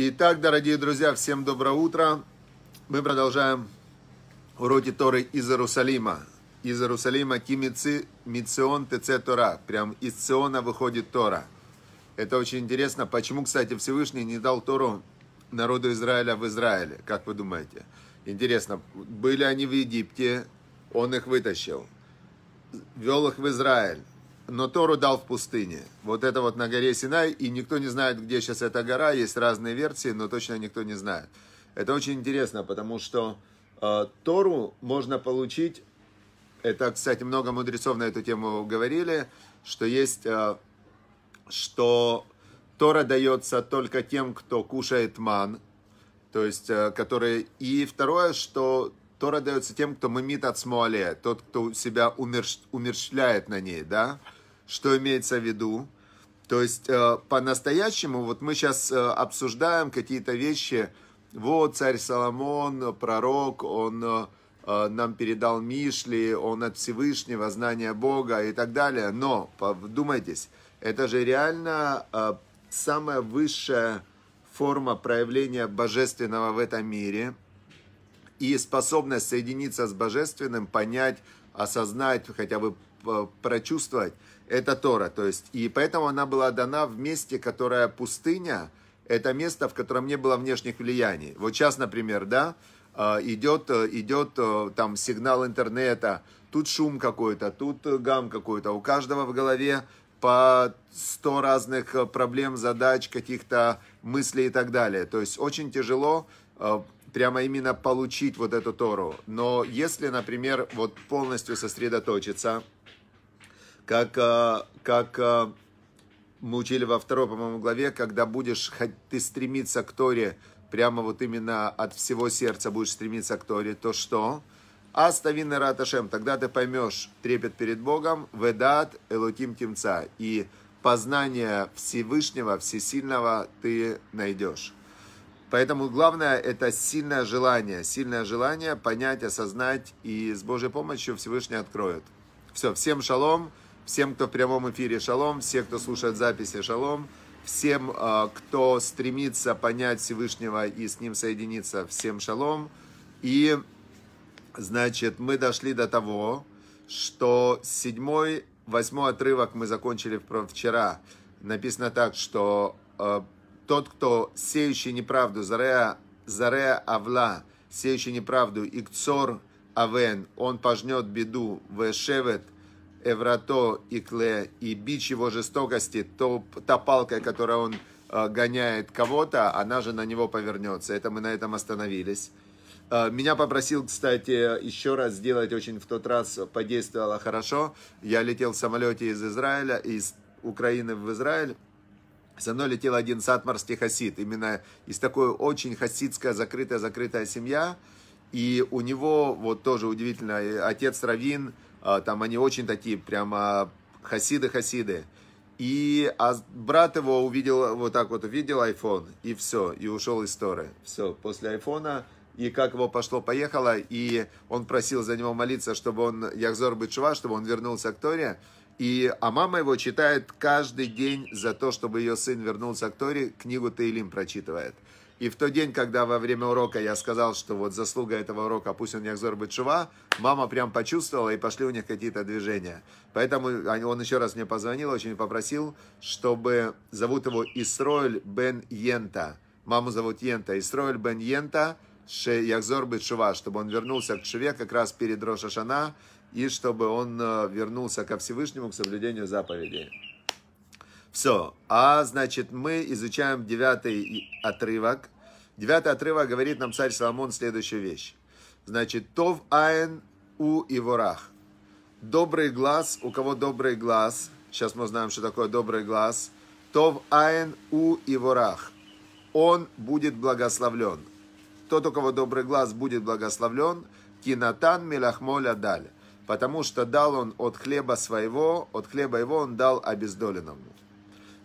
Итак, дорогие друзья, всем доброе утро. Мы продолжаем уроки Торы из Иерусалима. Из Иерусалима Кимици Мицион ТЦ Тора. Прям из Циона выходит Тора. Это очень интересно. Почему, кстати, Всевышний не дал Тору народу Израиля в Израиле? Как вы думаете? Интересно, были они в Египте, он их вытащил. Вел их в Израиль, но Тору дал в пустыне. Вот это вот на горе Синай, и никто не знает, где сейчас эта гора, есть разные версии, но точно никто не знает. Это очень интересно, потому что э, Тору можно получить, это, кстати, много мудрецов на эту тему говорили, что есть, э, что Тора дается только тем, кто кушает ман, то есть, э, которые... И второе, что Тора дается тем, кто мымит от смоле, тот, кто себя умерш... умерщвляет на ней, да? Что имеется в виду? То есть э, по-настоящему, вот мы сейчас э, обсуждаем какие-то вещи, вот царь Соломон, пророк, он э, нам передал Мишли, он от Всевышнего, знание Бога и так далее. Но, вдумайтесь, это же реально самая высшая форма проявления божественного в этом мире и способность соединиться с божественным, понять, осознать, хотя бы прочувствовать – это Тора. То есть, и поэтому она была дана в месте, которое пустыня, это место, в котором не было внешних влияний. Вот сейчас, например, да, а, идет, э, идет э, там сигнал интернета, тут шум какой-то, тут гам какой-то, у каждого в голове по сто разных э, проблем, задач, каких-то мыслей и так далее. То есть очень тяжело прямо именно получить вот эту Тору. Но если, например, вот полностью сосредоточиться, как, э, как э, мы учили во второй, по-моему, главе, когда будешь ты стремиться к Торе, прямо вот именно от всего сердца будешь стремиться к Торе, то что? Аставин Раташем, тогда ты поймешь трепет перед Богом, ведат элутим тимца, и познание Всевышнего, Всесильного ты найдешь. Поэтому главное это сильное желание, сильное желание понять, осознать и с Божьей помощью Всевышний откроет. Все, всем шалом. Всем, кто в прямом эфире, шалом. Все, кто слушает записи, шалом. Всем, а, кто стремится понять Всевышнего и с ним соединиться, всем шалом. И, значит, мы дошли до того, что седьмой, восьмой отрывок мы закончили вчера. Написано так, что а, тот, кто сеющий неправду, зарея, зарея авла, сеющий неправду, икцор авен, он пожнет беду, вешевет – Эврато и Кле, и бич его жестокости, то, та палка, которой он э, гоняет кого-то, она же на него повернется. Это мы на этом остановились. Э, меня попросил, кстати, еще раз сделать, очень в тот раз подействовало хорошо. Я летел в самолете из Израиля, из Украины в Израиль. Со мной летел один сатмарский хасид, именно из такой очень хасидская, закрытая-закрытая семья. И у него, вот тоже удивительно, э, отец Равин – а, там они очень такие прямо хасиды-хасиды. И а брат его увидел, вот так вот увидел iPhone, и все, и ушел из Торы. Все, после айфона, и как его пошло-поехало, и он просил за него молиться, чтобы он, Яхзор Бычува, чтобы он вернулся к Торе. И, а мама его читает каждый день за то, чтобы ее сын вернулся к Торе, книгу Таилим прочитывает. И в тот день, когда во время урока я сказал, что вот заслуга этого урока, пусть он Яхзор Бетшува, мама прям почувствовала, и пошли у них какие-то движения. Поэтому он еще раз мне позвонил, очень попросил, чтобы зовут его Исроэль Бен Йента. Маму зовут Йента. Исроэль Бен Йента, Ше Яхзор Бетшува, чтобы он вернулся к Шеве как раз перед Рошашана, и чтобы он э, вернулся ко Всевышнему, к соблюдению заповедей. Все. А, значит, мы изучаем девятый отрывок. Девятый отрывок говорит нам царь Соломон следующую вещь. Значит, Тов Айн У иворах, Добрый глаз, у кого добрый глаз, сейчас мы узнаем, что такое добрый глаз, Тов Айн У иворах, Он будет благословлен. Тот, у кого добрый глаз, будет благословлен. Кинатан Милахмоля Даль потому что дал он от хлеба своего, от хлеба его он дал обездоленному.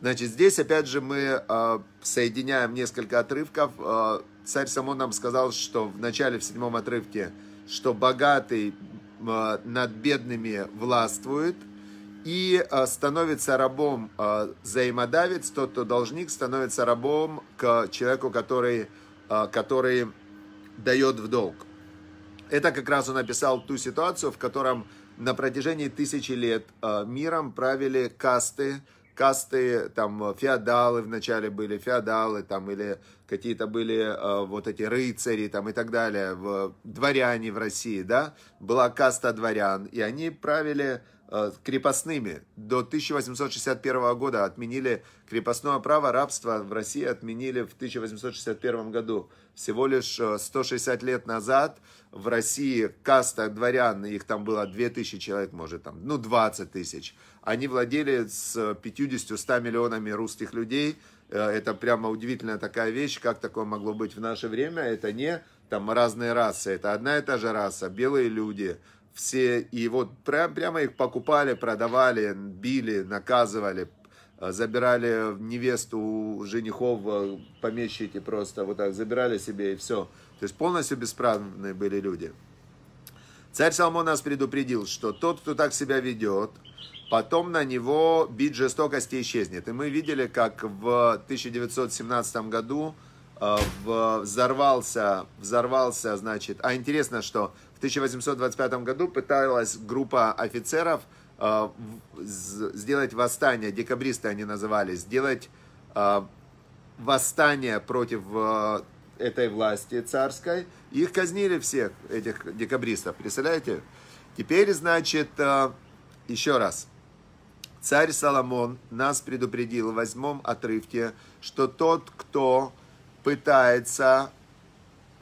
Значит, здесь опять же мы э, соединяем несколько отрывков. Э, царь Самон нам сказал, что в начале, в седьмом отрывке, что богатый э, над бедными властвует, и э, становится рабом э, взаимодавец, тот, кто должник, становится рабом к человеку, который, э, который дает в долг. Это как раз он описал ту ситуацию, в котором на протяжении тысячи лет миром правили касты, касты, там э, феодалы вначале были, феодалы там или какие-то были э, вот эти рыцари там и так далее, в, дворяне в России, да, была каста дворян, и они правили Э, крепостными. До 1861 года отменили крепостное право, рабство в России отменили в 1861 году. Всего лишь 160 э, лет назад в России каста дворян, их там было 2000 человек, может там, ну 20 тысяч. Они владели с 50-100 миллионами русских людей. Э, это прямо удивительная такая вещь, как такое могло быть в наше время. Это не там разные расы, это одна и та же раса, белые люди, все, и вот прям, прямо их покупали, продавали, били, наказывали, э, забирали невесту у женихов, э, помещики просто вот так забирали себе и все. То есть полностью бесправные были люди. Царь Соломон нас предупредил, что тот, кто так себя ведет, потом на него бить жестокости исчезнет. И мы видели, как в 1917 году э, взорвался, взорвался, значит, а интересно, что 1825 году пыталась группа офицеров э, сделать восстание, декабристы они назывались сделать э, восстание против э, этой власти царской. Их казнили всех, этих декабристов, представляете? Теперь, значит, э, еще раз. Царь Соломон нас предупредил в восьмом отрывке, что тот, кто пытается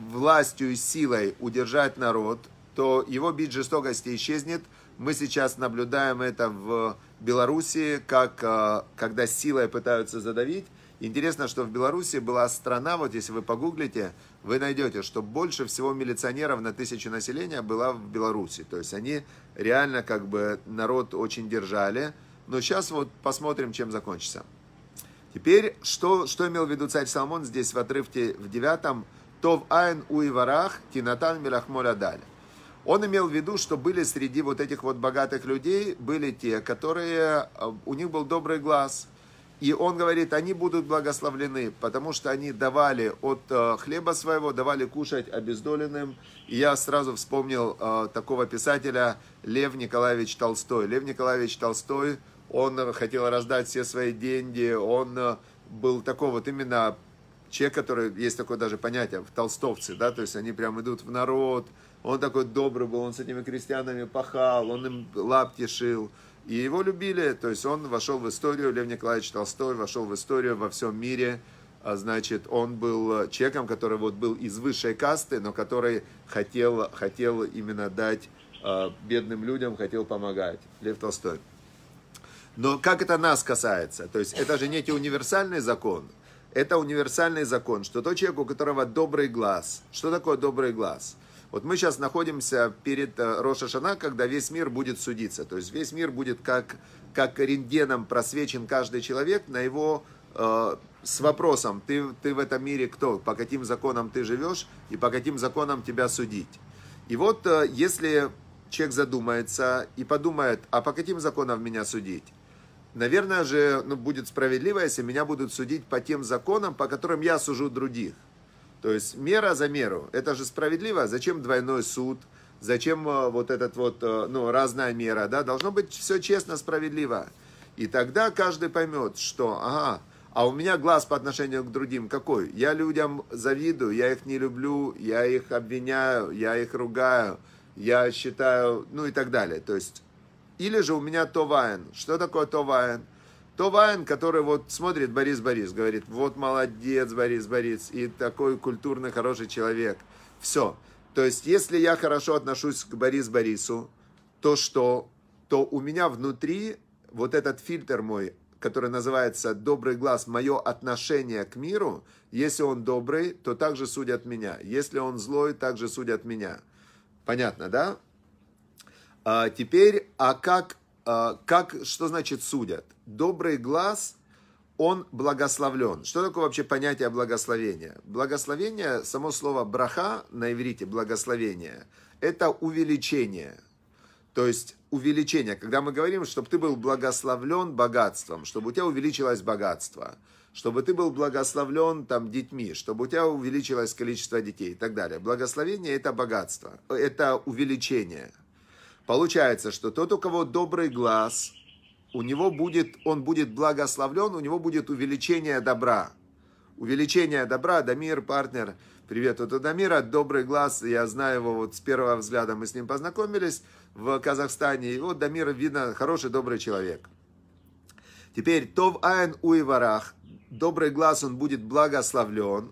властью и силой удержать народ, то его бить жестокости исчезнет. Мы сейчас наблюдаем это в Белоруссии, как, э, когда силой пытаются задавить. Интересно, что в Беларуси была страна, вот если вы погуглите, вы найдете, что больше всего милиционеров на тысячу населения была в Беларуси. То есть они реально как бы народ очень держали. Но сейчас вот посмотрим, чем закончится. Теперь, что, что имел в виду царь Соломон здесь в отрывке в девятом, Тов Айн Уиварах Тинатан Милахмоля Даля. Он имел в виду, что были среди вот этих вот богатых людей, были те, которые, э, у них был добрый глаз. И он говорит, они будут благословлены, потому что они давали от э, хлеба своего, давали кушать обездоленным. И я сразу вспомнил э, такого писателя Лев Николаевич Толстой. Лев Николаевич Толстой, он хотел раздать все свои деньги, он был такой вот именно человек, который, есть такое даже понятие, в толстовцы, да, то есть они прям идут в народ, он такой добрый был, он с этими крестьянами пахал, он им лапти шил, и его любили, то есть он вошел в историю, Лев Николаевич Толстой вошел в историю во всем мире, а, значит, он был человеком, который вот был из высшей касты, но который хотел, хотел именно дать а, бедным людям, хотел помогать, Лев Толстой. Но как это нас касается? То есть это же некий универсальный закон, это универсальный закон, что тот человек, у которого добрый глаз. Что такое добрый глаз? Вот мы сейчас находимся перед э, Роша Шана, когда весь мир будет судиться. То есть весь мир будет как, как рентгеном просвечен каждый человек на его э, с вопросом, ты, ты в этом мире кто, по каким законам ты живешь и по каким законам тебя судить. И вот э, если человек задумается и подумает, а по каким законам меня судить? Наверное же ну, будет справедливо, если меня будут судить по тем законам, по которым я сужу других. То есть мера за меру. Это же справедливо. Зачем двойной суд? Зачем э, вот этот вот, э, ну, разная мера, да? Должно быть все честно, справедливо. И тогда каждый поймет, что, ага, а у меня глаз по отношению к другим какой? Я людям завидую, я их не люблю, я их обвиняю, я их ругаю, я считаю, ну и так далее. То есть или же у меня Товаин. Что такое Товаин? Товаин, который вот смотрит Борис Борис, говорит, вот молодец Борис Борис, и такой культурный, хороший человек. Все. То есть, если я хорошо отношусь к Борис Борису, то что? То у меня внутри вот этот фильтр мой, который называется «Добрый глаз», мое отношение к миру, если он добрый, то также судят меня. Если он злой, также судят меня. Понятно, да? А теперь, а как, а как, что значит судят? Добрый глаз, он благословлен. Что такое вообще понятие благословения? Благословение, само слово браха на иврите, благословение, это увеличение. То есть увеличение, когда мы говорим, чтобы ты был благословлен богатством, чтобы у тебя увеличилось богатство, чтобы ты был благословлен там детьми, чтобы у тебя увеличилось количество детей и так далее. Благословение это богатство, это увеличение – Получается, что тот, у кого добрый глаз, у него будет, он будет благословлен, у него будет увеличение добра. Увеличение добра, Дамир, партнер, привет от Адамира, добрый глаз, я знаю его вот с первого взгляда, мы с ним познакомились в Казахстане, и вот Дамир, видно, хороший, добрый человек. Теперь Тов Айн Уйварах, добрый глаз, он будет благословлен.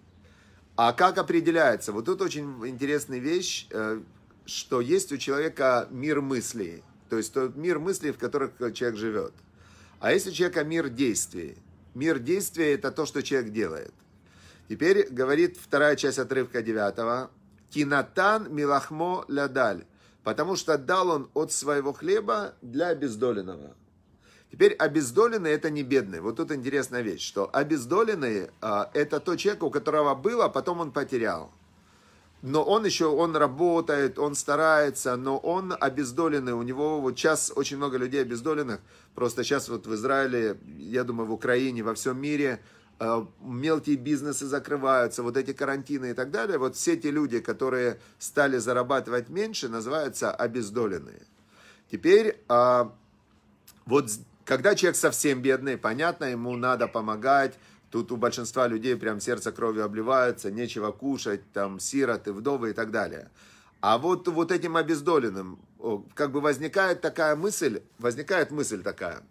А как определяется? Вот тут очень интересная вещь, э, что есть у человека мир мыслей, то есть тот мир мыслей, в которых человек живет. А если у человека мир действий. Мир действия – это то, что человек делает. Теперь говорит вторая часть отрывка 9. «Кинатан милахмо лядаль» потому что дал он от своего хлеба для обездоленного. Теперь обездоленные это не бедные. Вот тут интересная вещь, что обездоленные а, это тот человек, у которого было, а потом он потерял но он еще, он работает, он старается, но он обездоленный, у него вот сейчас очень много людей обездоленных, просто сейчас вот в Израиле, я думаю, в Украине, во всем мире э, мелкие бизнесы закрываются, вот эти карантины и так далее, вот все те люди, которые стали зарабатывать меньше, называются обездоленные. Теперь, а, вот когда человек совсем бедный, понятно, ему надо помогать, Тут у большинства людей прям сердце кровью обливается, нечего кушать, там сироты, вдовы и так далее. А вот, вот этим обездоленным как бы возникает такая мысль, возникает мысль такая.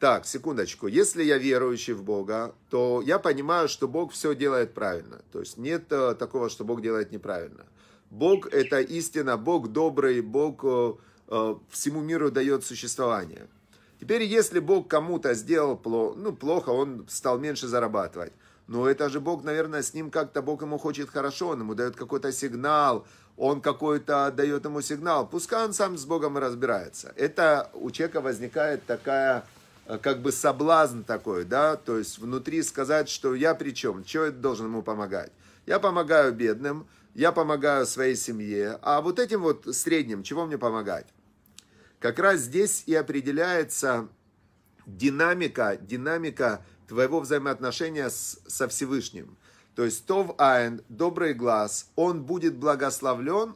Так, секундочку. Если я верующий в Бога, то я понимаю, что Бог все делает правильно. То есть нет э, такого, что Бог делает неправильно. Бог – это истина, Бог добрый, Бог э, э, всему миру дает существование – Теперь, если Бог кому-то сделал плохо, ну, плохо, он стал меньше зарабатывать. Но это же Бог, наверное, с ним как-то, Бог ему хочет хорошо, он ему дает какой-то сигнал, он какой-то дает ему сигнал. Пускай он сам с Богом и разбирается. Это у человека возникает такая, э, как бы соблазн такой, да, то есть внутри сказать, что я при чем, что это должен ему помогать. Я помогаю бедным, я помогаю своей семье, а вот этим вот средним, чего мне помогать? Как раз здесь и определяется динамика, динамика твоего взаимоотношения с, со Всевышним. То есть Тов Айн, добрый глаз, он будет благословлен,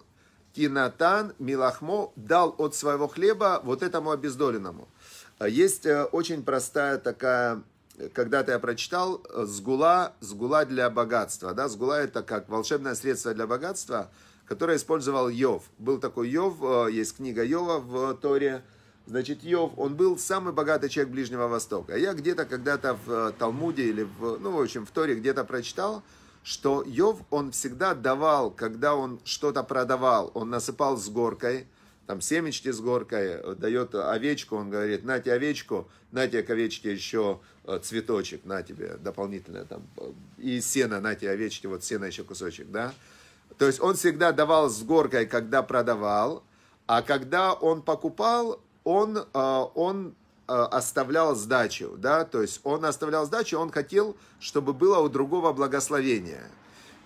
Кинатан Милахмо дал от своего хлеба вот этому обездоленному. А есть э, очень простая такая, когда-то я прочитал, э, сгула, сгула для богатства. Да? Сгула это как волшебное средство для богатства – которое использовал Йов. Был такой Йов, э, есть книга Йова в Торе. Значит, Йов, он был самый богатый человек Ближнего Востока. А я где-то когда-то в э, Талмуде или в, ну, в общем, в Торе где-то прочитал, что Йов, он всегда давал, когда он что-то продавал, он насыпал с горкой, там семечки с горкой, э, дает овечку, он говорит, на тебе овечку, на тебе к овечке еще цветочек, на тебе дополнительное там, и сено, на тебе овечке, вот сено еще кусочек, да. То есть он всегда давал с горкой, когда продавал, а когда он покупал, он, а, он а, оставлял сдачу, да, то есть он оставлял сдачу, он хотел, чтобы было у другого благословения.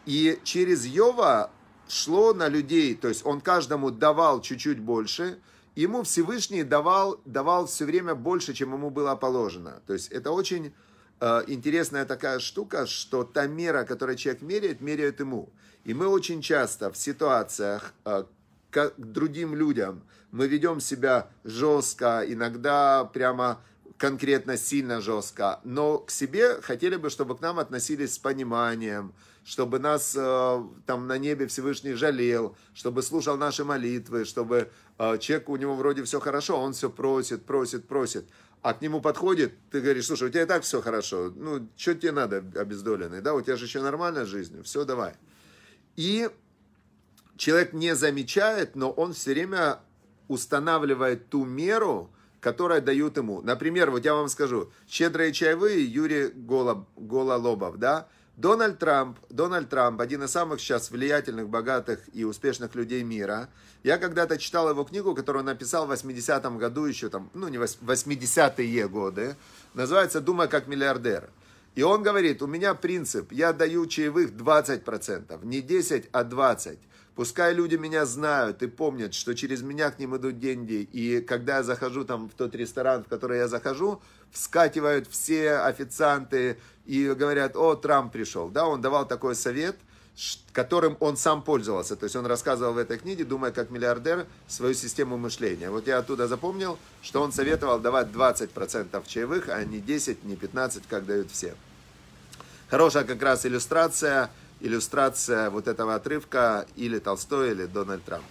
И через Йова шло на людей, то есть он каждому давал чуть-чуть больше, ему Всевышний давал, давал все время больше, чем ему было положено. То есть это очень э, интересная такая штука, что та мера, которую человек меряет, меряет ему. И мы очень часто в ситуациях э, к другим людям мы ведем себя жестко, иногда прямо конкретно сильно жестко, но к себе хотели бы, чтобы к нам относились с пониманием, чтобы нас э, там на небе Всевышний жалел, чтобы слушал наши молитвы, чтобы э, человек, у него вроде все хорошо, а он все просит, просит, просит, а к нему подходит, ты говоришь, слушай, у тебя и так все хорошо, ну, что тебе надо, обездоленный, да, у тебя же еще нормальная жизнь, все, давай. И человек не замечает, но он все время устанавливает ту меру, которая дают ему. Например, вот я вам скажу, щедрые чаевые Юрий Голоб, Гололобов, да, Дональд Трамп, Дональд Трамп, один из самых сейчас влиятельных, богатых и успешных людей мира. Я когда-то читал его книгу, которую он написал в 80-м году еще там, ну не 80-е годы. Называется «Думай как миллиардер». И он говорит, у меня принцип, я даю чаевых 20%, не 10, а 20. Пускай люди меня знают и помнят, что через меня к ним идут деньги. И когда я захожу там в тот ресторан, в который я захожу, вскакивают все официанты и говорят, о, Трамп пришел. Да, он давал такой совет – которым он сам пользовался. То есть он рассказывал в этой книге, думая как миллиардер, свою систему мышления. Вот я оттуда запомнил, что он советовал давать 20% чаевых, а не 10, не 15, как дают все. Хорошая как раз иллюстрация, иллюстрация вот этого отрывка или Толстой, или Дональд Трамп.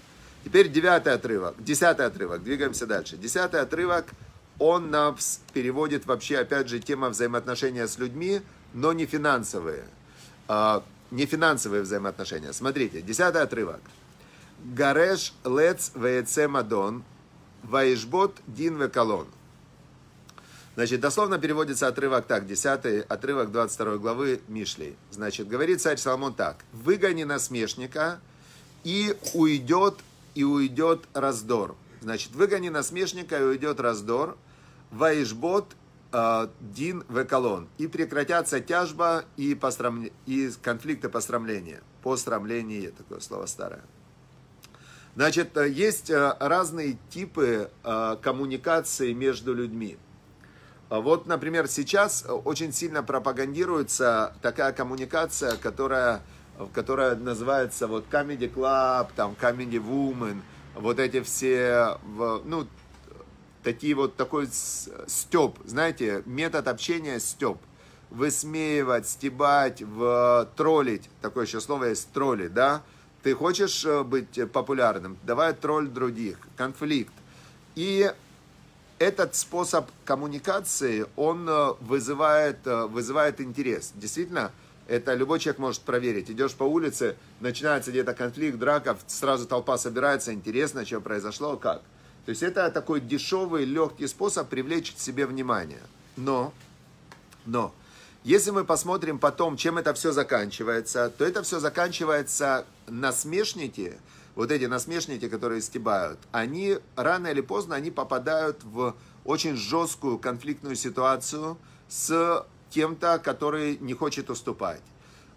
Теперь девятый отрывок, десятый отрывок, двигаемся дальше. Десятый отрывок, он нам переводит вообще, опять же, тема взаимоотношения с людьми, но не финансовые а, не финансовые взаимоотношения. Смотрите, десятый отрывок. Гареш лец веце мадон, ваишбот дин веколон. Значит, дословно переводится отрывок так, десятый отрывок 22 главы Мишли. Значит, говорит царь Соломон так. «Выгони насмешника, и уйдет, и уйдет раздор». Значит, «выгони насмешника, и уйдет раздор, ваишбот а, дин Веколон. И прекратятся тяжба и, пострам... и конфликты посрамления. Посрамление, такое слово старое. Значит, э, есть э, разные типы э, коммуникации между людьми. А вот, например, сейчас очень сильно пропагандируется такая коммуникация, которая, которая называется вот Comedy Club, там Comedy Woman, вот эти все, ну, такие вот такой степ, знаете, метод общения степ. Высмеивать, стебать, в, троллить, такое еще слово есть, тролли, да? Ты хочешь э, быть популярным, давай тролль других, конфликт. И этот способ коммуникации, он э, вызывает, э, вызывает интерес. Действительно, это любой человек может проверить. Идешь по улице, начинается где-то конфликт, драка, сразу толпа собирается, интересно, что произошло, как. То есть это такой дешевый, легкий способ привлечь к себе внимание. Но, но, если мы посмотрим потом, чем это все заканчивается, то это все заканчивается насмешники, вот эти насмешники, которые стебают, они рано или поздно они попадают в очень жесткую конфликтную ситуацию с кем-то, который не хочет уступать.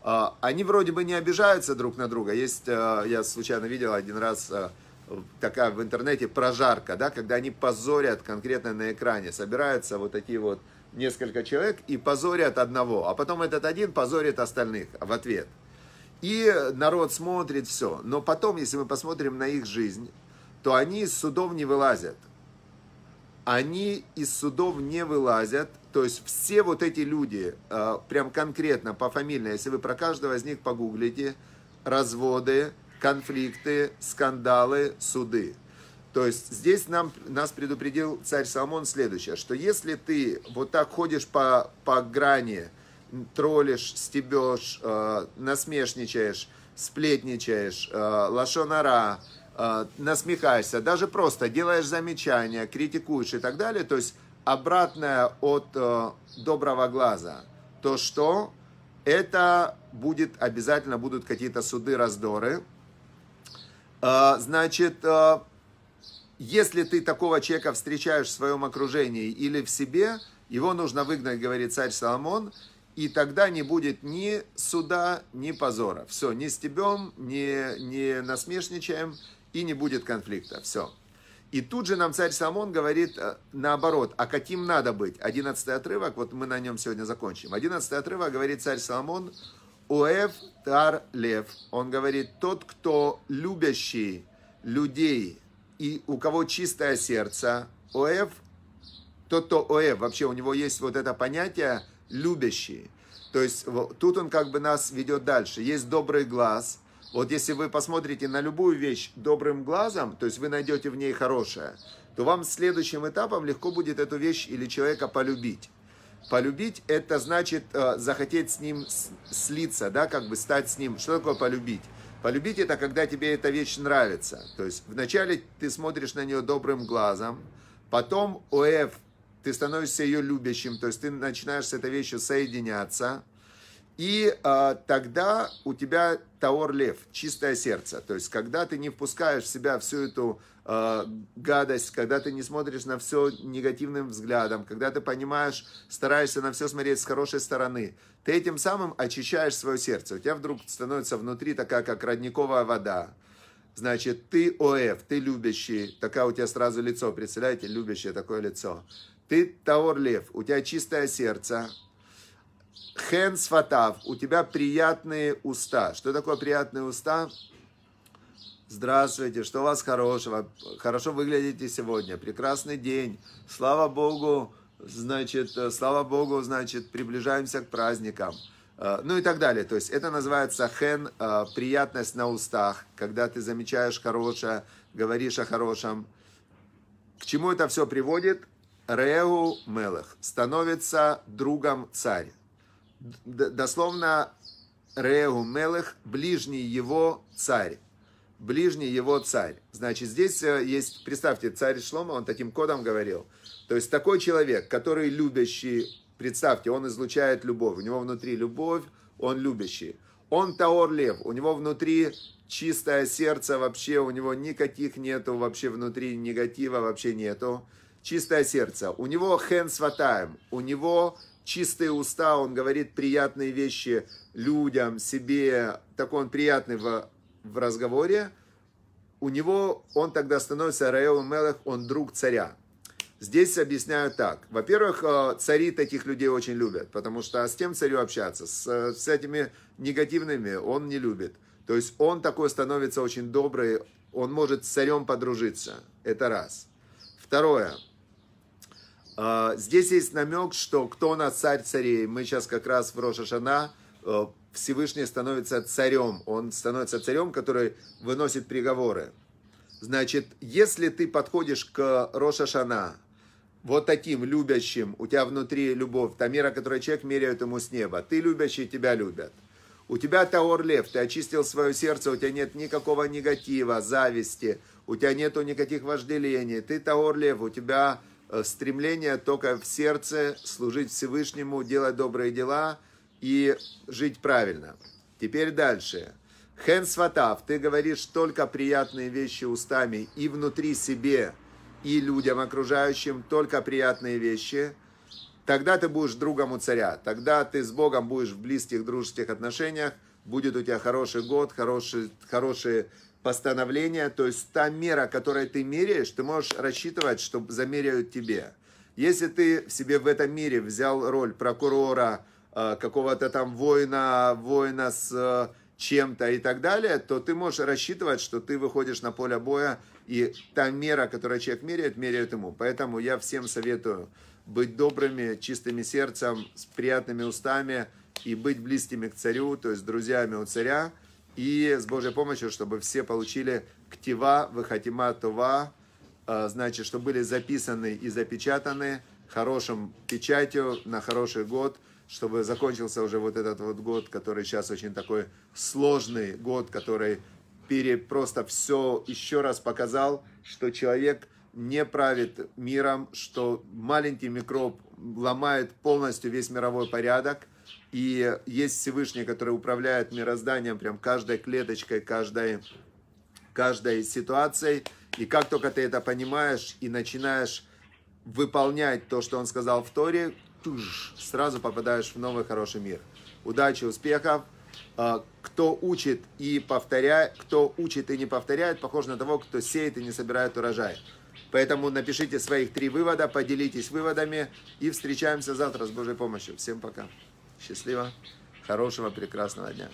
А, они вроде бы не обижаются друг на друга. Есть, э, я случайно видел один раз э, такая в интернете прожарка, да, когда они позорят конкретно на экране. Собираются вот такие вот несколько человек и позорят одного, а потом этот один позорит остальных в ответ. И народ смотрит все. Но потом, если мы посмотрим на их жизнь, то они из судов не вылазят. Они из судов не вылазят. То есть все вот эти люди, э, прям конкретно, пофамильно, если вы про каждого из них погуглите, разводы, конфликты, скандалы, суды. То есть здесь нам, нас предупредил царь Соломон следующее, что если ты вот так ходишь по, по грани, троллишь, стебешь, э, насмешничаешь, сплетничаешь, э, лошонара, э, насмехаешься, даже просто делаешь замечания, критикуешь и так далее, то есть обратное от э, доброго глаза, то что это будет обязательно будут какие-то суды, раздоры, а, значит, а, если ты такого человека встречаешь в своем окружении или в себе, его нужно выгнать, говорит царь Соломон, и тогда не будет ни суда, ни позора. Все, не стебем, не, не насмешничаем, и не будет конфликта. Все. И тут же нам царь Соломон говорит э, наоборот, а каким надо быть? Одиннадцатый отрывок, вот мы на нем сегодня закончим. Одиннадцатый отрывок говорит царь Соломон – Уэв тар лев. Он говорит, тот, кто любящий людей и у кого чистое сердце, Оэв, тот, кто Оэв, вообще у него есть вот это понятие любящий. То есть тут он как бы нас ведет дальше. Есть добрый глаз. Вот если вы посмотрите на любую вещь добрым глазом, то есть вы найдете в ней хорошее, то вам следующим этапом легко будет эту вещь или человека полюбить. Полюбить это значит э, захотеть с ним слиться, да, как бы стать с ним. Что такое полюбить? Полюбить это когда тебе эта вещь нравится. То есть вначале ты смотришь на нее добрым глазом, потом ОФ, ты становишься ее любящим, то есть ты начинаешь с этой вещью соединяться, и э, тогда у тебя Таор Лев, чистое сердце. То есть, когда ты не впускаешь в себя всю эту Э, гадость, когда ты не смотришь на все негативным взглядом, когда ты понимаешь, стараешься на все смотреть с хорошей стороны, ты этим самым очищаешь свое сердце. У тебя вдруг становится внутри такая, как родниковая вода. Значит, ты ОФ, ты любящий, такая у тебя сразу лицо, представляете, любящее такое лицо. Ты Таор Лев, у тебя чистое сердце, Хен сфатав, у тебя приятные уста. Что такое приятные уста? Здравствуйте, что у вас хорошего? Хорошо выглядите сегодня, прекрасный день. Слава Богу, значит, э, слава Богу, значит, приближаемся к праздникам. Э, ну и так далее. То есть это называется хен, э, приятность на устах, когда ты замечаешь хорошее, говоришь о хорошем. К чему это все приводит? Реу Мелех становится другом царя. Дословно Реу Мелех, ближний его царь ближний его царь. Значит, здесь э, есть, представьте, царь Шлома, он таким кодом говорил. То есть такой человек, который любящий, представьте, он излучает любовь, у него внутри любовь, он любящий. Он Таор Лев, у него внутри чистое сердце вообще, у него никаких нету, вообще внутри негатива вообще нету. Чистое сердце. У него хэн сватаем, у него чистые уста, он говорит приятные вещи людям, себе, такой он приятный в в разговоре, у него он тогда становится Раэл Мелех, он друг царя. Здесь объясняю так. Во-первых, э, цари таких людей очень любят, потому что а с тем царю общаться, с, э, с этими негативными он не любит. То есть он такой становится очень добрый, он может с царем подружиться. Это раз. Второе. Э, здесь есть намек, что кто у нас царь царей. Мы сейчас как раз в Рошашана Э, Всевышний становится царем, он становится царем, который выносит приговоры. Значит, если ты подходишь к Роша Шана, вот таким любящим, у тебя внутри любовь, та мера, которую человек меряет ему с неба, ты любящий, тебя любят. У тебя Таор Лев, ты очистил свое сердце, у тебя нет никакого негатива, зависти, у тебя нету никаких вожделений. Ты Таор Лев, у тебя э, стремление только в сердце служить Всевышнему, делать добрые дела – и жить правильно. Теперь дальше. Хэн сватав, ты говоришь только приятные вещи устами и внутри себе, и людям окружающим только приятные вещи. Тогда ты будешь другом у царя, тогда ты с Богом будешь в близких дружеских отношениях, будет у тебя хороший год, хорошие, хорошие постановления, то есть та мера, которой ты меряешь, ты можешь рассчитывать, что замеряют тебе. Если ты в себе в этом мире взял роль прокурора, Э, какого-то там воина, воина с э, чем-то и так далее, то ты можешь рассчитывать, что ты выходишь на поле боя, и та мера, которую человек меряет, меряет ему. Поэтому я всем советую быть добрыми, чистыми сердцем, с приятными устами и быть близкими к царю, то есть друзьями у царя. И с Божьей помощью, чтобы все получили ктива, выхатима, това, э, значит, чтобы были записаны и запечатаны хорошим печатью на хороший год – чтобы закончился уже вот этот вот год, который сейчас очень такой сложный год, который пере, просто все еще раз показал, что человек не правит миром, что маленький микроб ломает полностью весь мировой порядок, и есть Всевышний, который управляет мирозданием, прям каждой клеточкой, каждой, каждой ситуацией. И как только ты это понимаешь и начинаешь выполнять то, что он сказал в Торе, туж, сразу попадаешь в новый хороший мир. Удачи, успехов. А, кто учит и повторяет, кто учит и не повторяет, похоже на того, кто сеет и не собирает урожай. Поэтому напишите своих три вывода, поделитесь выводами и встречаемся завтра с Божьей помощью. Всем пока. Счастливо, хорошего, прекрасного дня.